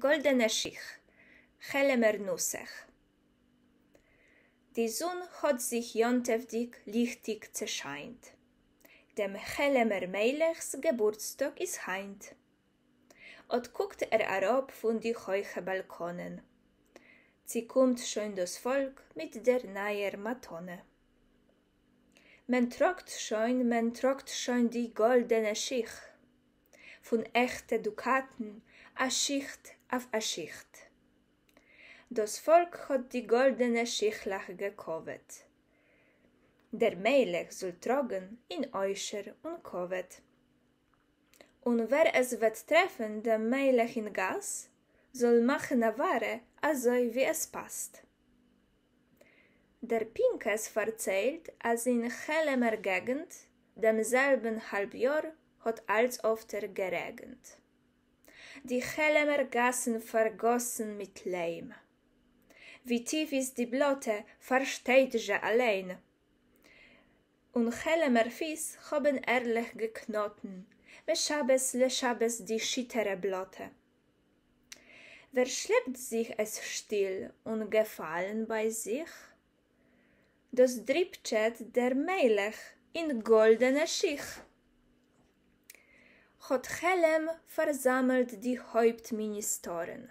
goldene Schich, Chelemer Nussech. Die Sonne hat sich jontevdig lichtig zerscheint. Dem Chelemer Meilechs Geburtstag ist heint. Und guckt er arop von die heuche Balkonen. Sie kommt schon das Volk mit der neier Matone. Men trockt schon, men trockt schon die goldene Schich. Von echte Dukaten, a Schicht auf eine Schicht. Das Volk hat die goldene Schichlach gekovet. Der Meilech soll tragen in Euscher und kovet. Und wer es wird treffen, der Meilech in Gas, soll machen a Ware, also wie es passt. Der Pinkes verzählt, als in Hellemer Gegend, demselben Halbjahr, hat als oft geregnet die Helmer Gassen vergossen mit Leim. Wie tief ist die Blotte, versteht je allein. Und Helmer Fies haben ehrlich geknoten, me Schabes le Schabes die schittere Blotte. Wer schleppt sich es still und gefallen bei sich? Das Dripchet der Meilech in goldene Schich. Hotchelem versammelt die Hauptministerin,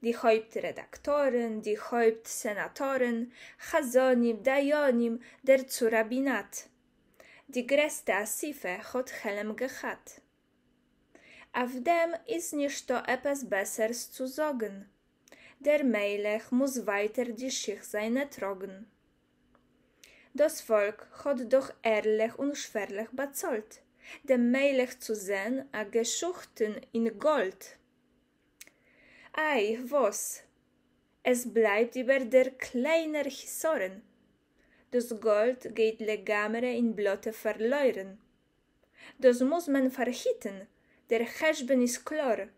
die Hauptredaktorin, die Hauptsenatorin, Chazonim, Dayonim, der Zurabinat. Die größte Asife hat Helem gehabt. Auf dem ist nicht so etwas Besseres zu sagen. Der Melech muss weiter die Schicht seine trogen. Das Volk hat doch ehrlich und schwerlich bezahlt dem Melech zu sehen, a geschuchten in Gold. Ei, was? Es bleibt über der kleiner Hisoren. Das Gold geht legamere in Blote verleuren. Das muss man verhitten, der Heshben ist klar,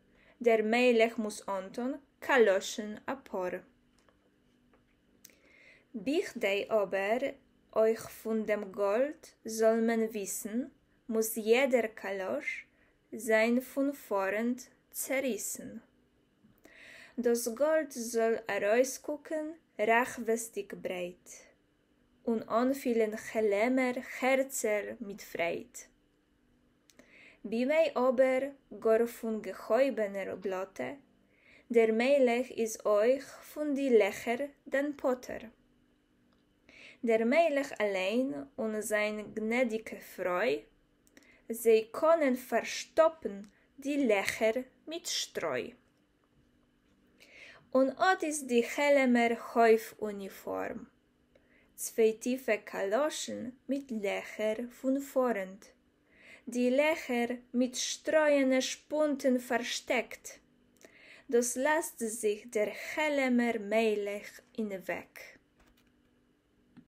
der Melech muss Anton, Kaloschen apor. Bich dei aber euch von dem Gold soll man wissen, muss jeder Kalosch sein von vorn zerrissen. Das Gold soll er rausgucken, rachwestig breit, und an vielen Chelemer Herzer mit Freit. Wie mei ober, gor von gehäubener Blote, der meilech is euch von die Lecher den Potter. Der meilech allein und sein gnädige Freu, Sie können verstoppen die Löcher mit Streu. Und dort ist die Helmer Häufuniform. Zwei tiefe Kaloschen mit Löcher von vorn. Die Löcher mit streuene Spunten versteckt. Das lässt sich der Helmer mählich Weg.